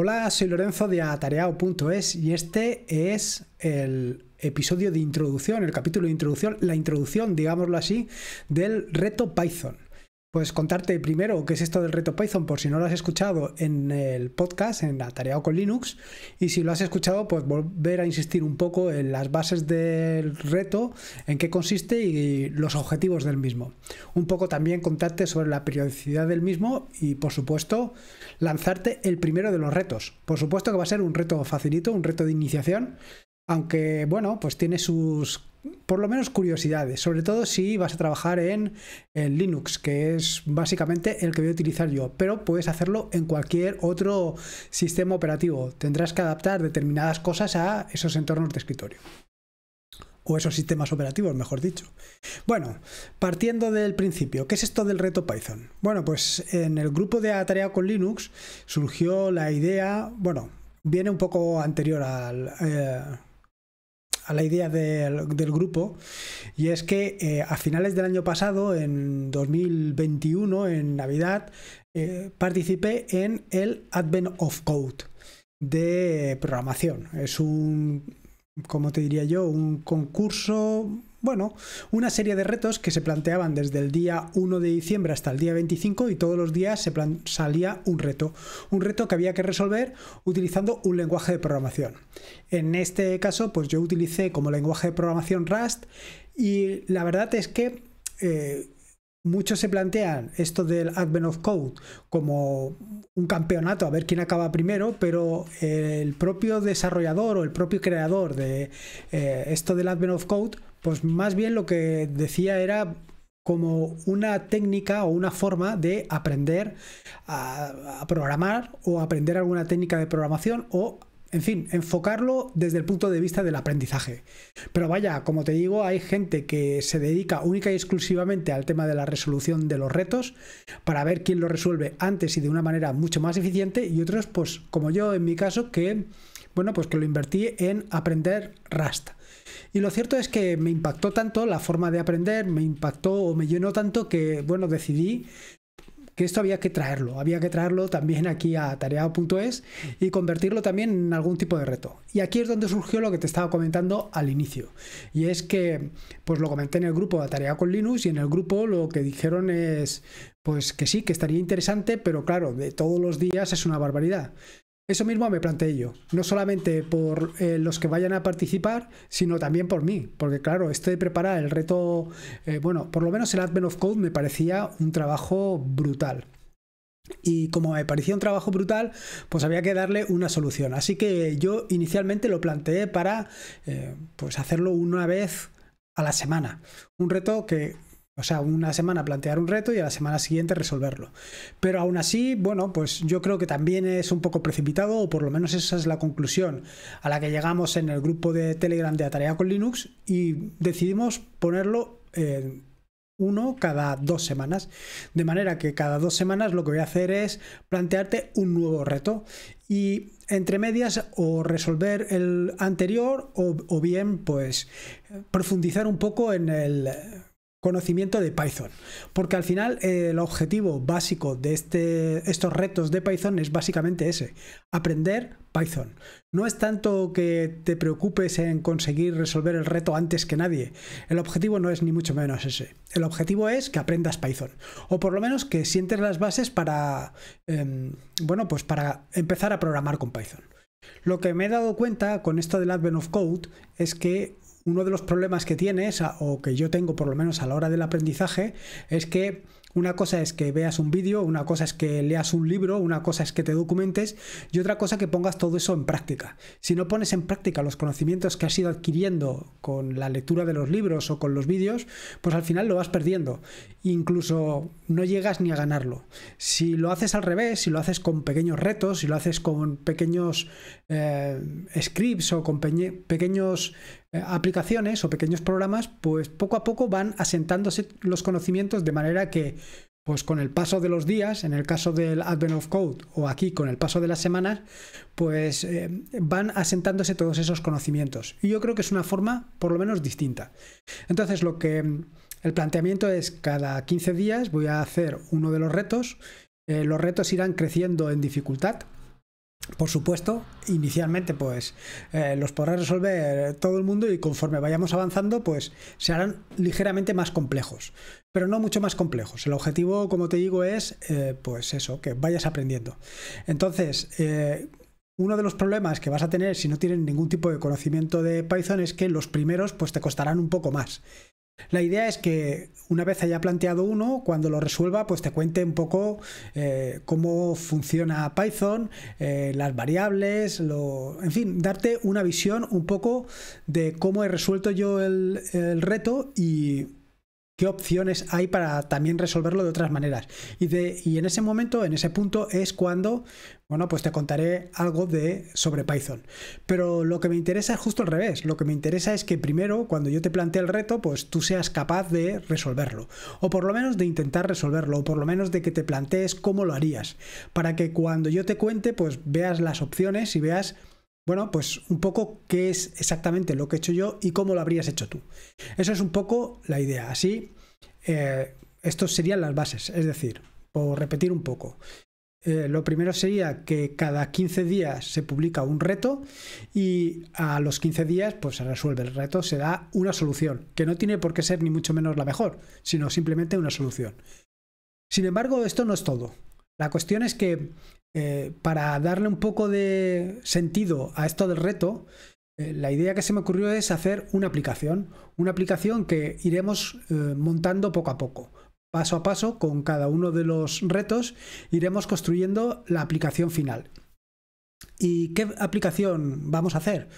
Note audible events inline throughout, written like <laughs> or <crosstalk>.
Hola, soy Lorenzo de atareado.es y este es el episodio de introducción, el capítulo de introducción, la introducción, digámoslo así, del reto Python pues contarte primero qué es esto del reto Python por si no lo has escuchado en el podcast, en la tarea con Linux, y si lo has escuchado, pues volver a insistir un poco en las bases del reto, en qué consiste y los objetivos del mismo. Un poco también contarte sobre la periodicidad del mismo y, por supuesto, lanzarte el primero de los retos. Por supuesto que va a ser un reto facilito, un reto de iniciación, aunque, bueno, pues tiene sus por lo menos curiosidades, sobre todo si vas a trabajar en, Linux, que es básicamente el que voy a utilizar yo, pero puedes hacerlo en cualquier otro sistema operativo. Tendrás que adaptar determinadas cosas a esos entornos de escritorio. O esos sistemas operativos, mejor dicho. Bueno, partiendo del principio, ¿qué es esto del reto Python? Bueno, pues en el grupo de tarea con Linux surgió la idea, bueno, viene un poco anterior al... Eh, a la idea del grupo, y es que eh, a finales del año pasado, en 2021, en Navidad, eh, participé en el Advent of Code de programación. Es un, como te diría yo, un concurso bueno, una serie de retos que se planteaban desde el día 1 de diciembre hasta el día 25 y todos los días se salía un reto. Un reto que había que resolver utilizando un lenguaje de programación. En este caso, pues yo utilicé como lenguaje de programación Rust y la verdad es que... Eh, muchos se plantean esto del Advent of Code como un campeonato, a ver quién acaba primero, pero el propio desarrollador o el propio creador de eh, esto del Advent of Code, pues más bien lo que decía era como una técnica o una forma de aprender a, a programar o aprender alguna técnica de programación o en fin, enfocarlo desde el punto de vista del aprendizaje. Pero vaya, como te digo, hay gente que se dedica única y exclusivamente al tema de la resolución de los retos para ver quién lo resuelve antes y de una manera mucho más eficiente y otros, pues como yo en mi caso, que, bueno, pues que lo invertí en aprender Rust. Y lo cierto es que me impactó tanto la forma de aprender, me impactó o me llenó tanto que, bueno, decidí que esto había que traerlo, había que traerlo también aquí a tareado.es y convertirlo también en algún tipo de reto. Y aquí es donde surgió lo que te estaba comentando al inicio. Y es que, pues lo comenté en el grupo de tarea con Linux y en el grupo lo que dijeron es, pues que sí, que estaría interesante, pero claro, de todos los días es una barbaridad. Eso mismo me planteé yo, no solamente por eh, los que vayan a participar, sino también por mí, porque claro, estoy de preparar el reto, eh, bueno, por lo menos el Advent of Code me parecía un trabajo brutal. Y como me parecía un trabajo brutal, pues había que darle una solución. Así que yo inicialmente lo planteé para eh, pues hacerlo una vez a la semana. Un reto que o sea, una semana plantear un reto y a la semana siguiente resolverlo. Pero aún así, bueno, pues yo creo que también es un poco precipitado, o por lo menos esa es la conclusión a la que llegamos en el grupo de Telegram de tarea con Linux y decidimos ponerlo en uno cada dos semanas. De manera que cada dos semanas lo que voy a hacer es plantearte un nuevo reto y entre medias o resolver el anterior o, o bien pues profundizar un poco en el conocimiento de Python. Porque al final eh, el objetivo básico de este, estos retos de Python es básicamente ese, aprender Python. No es tanto que te preocupes en conseguir resolver el reto antes que nadie. El objetivo no es ni mucho menos ese. El objetivo es que aprendas Python. O por lo menos que sientes las bases para, em, bueno, pues para empezar a programar con Python. Lo que me he dado cuenta con esto del Advent of Code es que uno de los problemas que tienes, o que yo tengo por lo menos a la hora del aprendizaje, es que una cosa es que veas un vídeo, una cosa es que leas un libro, una cosa es que te documentes y otra cosa que pongas todo eso en práctica. Si no pones en práctica los conocimientos que has ido adquiriendo con la lectura de los libros o con los vídeos, pues al final lo vas perdiendo. Incluso no llegas ni a ganarlo. Si lo haces al revés, si lo haces con pequeños retos, si lo haces con pequeños eh, scripts o con pequeños eh, aplicaciones o pequeños programas, pues poco a poco van asentándose los conocimientos de manera que, pues con el paso de los días, en el caso del Advent of Code o aquí con el paso de las semanas, pues eh, van asentándose todos esos conocimientos. Y yo creo que es una forma por lo menos distinta. Entonces lo que mm, el planteamiento es cada 15 días voy a hacer uno de los retos. Eh, los retos irán creciendo en dificultad, por supuesto, inicialmente pues eh, los podrá resolver todo el mundo y conforme vayamos avanzando pues se harán ligeramente más complejos, pero no mucho más complejos. El objetivo, como te digo, es eh, pues eso, que vayas aprendiendo. Entonces, eh, uno de los problemas que vas a tener si no tienes ningún tipo de conocimiento de Python es que los primeros pues te costarán un poco más. La idea es que una vez haya planteado uno, cuando lo resuelva, pues te cuente un poco eh, cómo funciona Python, eh, las variables, lo... en fin, darte una visión un poco de cómo he resuelto yo el, reto y qué opciones hay para también resolverlo de otras maneras. y en ese momento, en ese punto, es cuando bueno, pues te contaré algo de, sobre Python. Pero lo que me interesa es justo al revés. Lo que me interesa es que primero, cuando yo te plantee el reto, pues tú seas capaz de resolverlo. O por lo menos de intentar resolverlo. O por lo menos de que te plantees cómo lo harías. Para que cuando yo te cuente, pues veas las opciones y veas bueno, pues un poco qué es exactamente lo que he hecho yo y cómo lo habrías hecho tú. Eso es un poco la idea. Así, eh, estos estas serían las bases. Es decir, por repetir un poco, eh, lo primero sería que cada 15 días se publica un reto y a los 15 días pues se resuelve el reto, se da una solución, que no tiene por qué ser ni mucho menos la mejor, sino simplemente una solución. Sin embargo, esto no es todo. La cuestión es que eh, para darle un poco de sentido a esto del reto, eh, la idea que se me ocurrió es hacer una aplicación, una aplicación que iremos montando poco a poco Paso a paso, con cada uno de los retos, iremos construyendo la aplicación final. ¿Y qué aplicación vamos a hacer?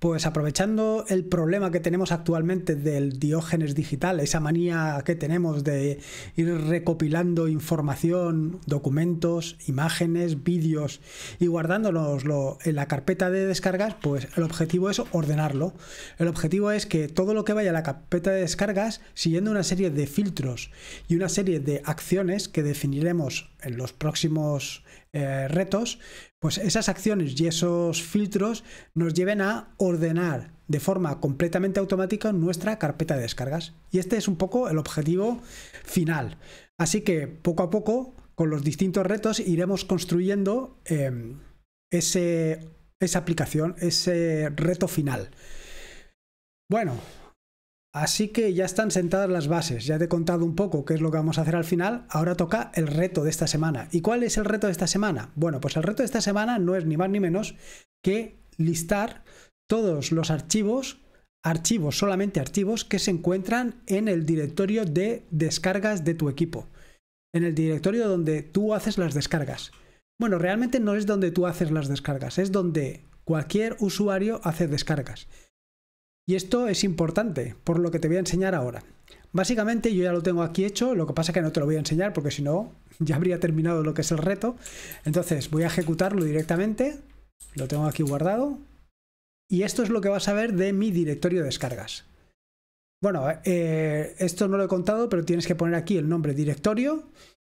Pues aprovechando el problema que tenemos actualmente del diógenes digital, esa manía que tenemos de ir recopilando información, documentos, imágenes, vídeos y guardándolos en la carpeta de descargas, pues el objetivo es ordenarlo. El objetivo es que todo lo que vaya a la carpeta de descargas, siguiendo una serie de filtros y una serie de acciones que definiremos en los próximos eh, retos, pues esas acciones y esos filtros nos lleven a ordenar de forma completamente automática nuestra carpeta de descargas. Y este es un poco el objetivo final. Así que poco a poco, con los distintos retos, iremos construyendo em, ese, esa aplicación, ese reto final. Bueno, Así que ya están sentadas las bases, ya te he contado un poco qué es lo que vamos a hacer al final, ahora toca el reto de esta semana. ¿Y cuál es el reto de esta semana? Bueno, pues el reto de esta semana no es ni más ni menos que listar todos los archivos, archivos, solamente archivos, que se encuentran en el directorio de descargas de tu equipo, en el directorio donde tú haces las descargas. Bueno, realmente no es donde tú haces las descargas, es donde cualquier usuario hace descargas. Y esto es importante, por lo que te voy a enseñar ahora. Básicamente yo ya lo tengo aquí hecho, lo que pasa es que no te lo voy a enseñar porque si no <laughs> ya habría terminado lo que es el reto. Entonces voy a ejecutarlo directamente, lo tengo aquí guardado y esto es lo que vas a ver de mi directorio de descargas. Bueno, eh, esto no lo he contado, pero tienes que poner aquí el nombre directorio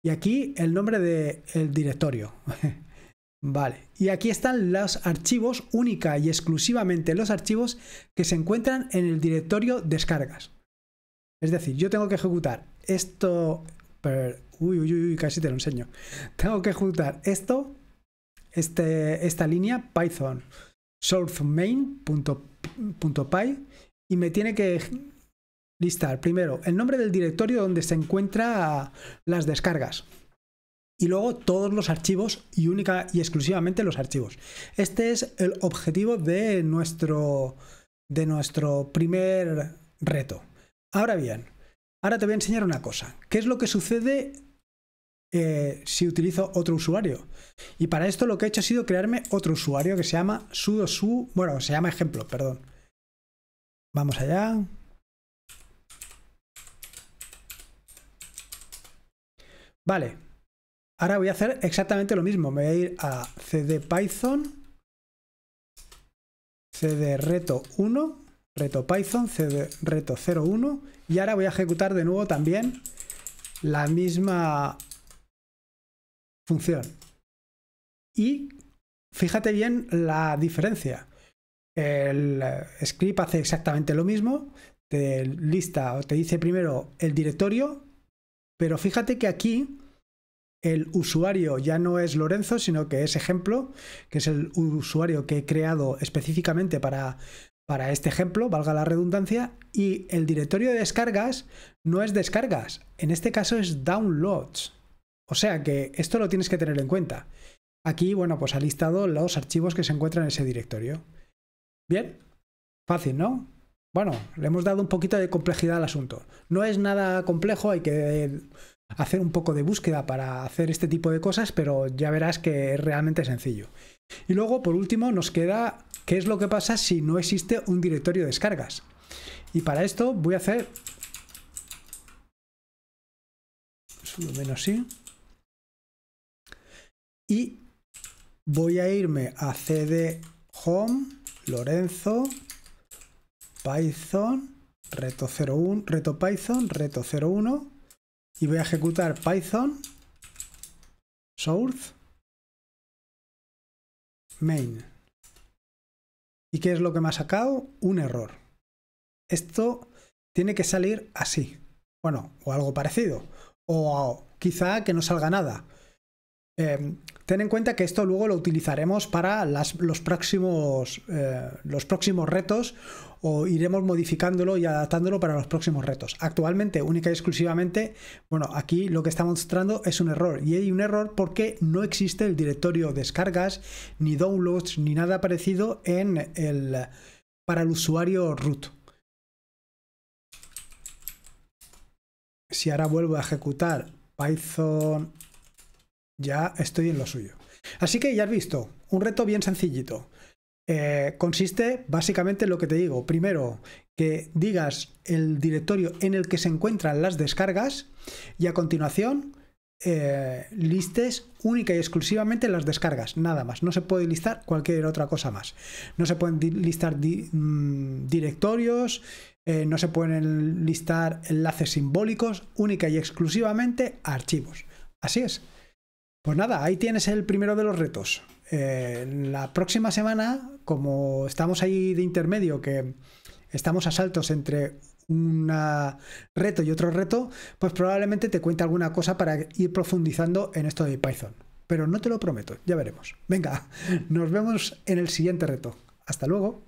y aquí el nombre del el directorio. <laughs> Vale, y aquí están los archivos, única y exclusivamente los archivos que se encuentran en el directorio descargas. Es decir, yo tengo que ejecutar esto... uy, uy, uy, casi te lo enseño. Tengo que ejecutar esto, este, esta línea, python main.py, y me tiene que listar primero el nombre del directorio donde se encuentran las descargas y luego todos los archivos y única y exclusivamente los archivos. Este es el objetivo de nuestro, de nuestro primer reto. Ahora bien, ahora te voy a enseñar una cosa. ¿Qué es lo que sucede eh, si utilizo otro usuario? Y para esto lo que he hecho ha sido crearme otro usuario que se llama sudo su... Bueno, se llama ejemplo, perdón. Vamos allá. Vale, Ahora voy a hacer exactamente lo mismo. Me voy a ir a cd Python, cd reto 1, reto Python, cd reto 01 y ahora voy a ejecutar de nuevo también la misma función. Y fíjate bien la diferencia. El script hace exactamente lo mismo, te lista o te dice primero el directorio, pero fíjate que aquí el usuario ya no es Lorenzo, sino que es ejemplo, que es el usuario que he creado específicamente para, para este ejemplo, valga la redundancia, y el directorio de descargas no es descargas, en este caso es downloads. O sea que esto lo tienes que tener en cuenta. Aquí, bueno, pues ha listado los archivos que se encuentran en ese directorio. Bien, fácil, ¿no? Bueno, le hemos dado un poquito de complejidad al asunto. No es nada complejo, hay que hacer un poco de búsqueda para hacer este tipo de cosas, pero ya verás que es realmente sencillo. Y luego, por último, nos queda qué es lo que pasa si no existe un directorio de descargas. Y para esto voy a hacer... menos sí. Y voy a irme a cd home, lorenzo, python, reto 01, reto python, reto 01 y voy a ejecutar python source main. ¿Y qué es lo que me ha sacado? Un error. Esto tiene que salir así. Bueno, o algo parecido. O quizá que no salga nada. Em, ten en cuenta que esto luego lo utilizaremos para los, próximos, eh, los próximos retos o iremos modificándolo y adaptándolo para los próximos retos. Actualmente, única y exclusivamente, bueno, aquí lo que está mostrando es un error y hay un error porque no existe el directorio descargas, ni downloads, ni nada parecido en el, para el usuario root. Si ahora vuelvo a ejecutar Python ya estoy en lo suyo. Así que ya has visto, un reto bien sencillito. Eh, consiste básicamente en lo que te digo. Primero, que digas el directorio en el que se encuentran las descargas y a continuación eh, listes única y exclusivamente las descargas, nada más. No se puede listar cualquier otra cosa más. No se pueden listar mm, directorios, eh, no se pueden listar enlaces simbólicos, única y exclusivamente archivos. Así es. Pues nada, ahí tienes el primero de los retos. Eh, la próxima semana, como estamos ahí de intermedio, que estamos a saltos entre un reto y otro reto, pues probablemente te cuente alguna cosa para ir profundizando en esto de Python. Pero no te lo prometo, ya veremos. Venga, <laughs> nos vemos en el siguiente reto. Hasta luego.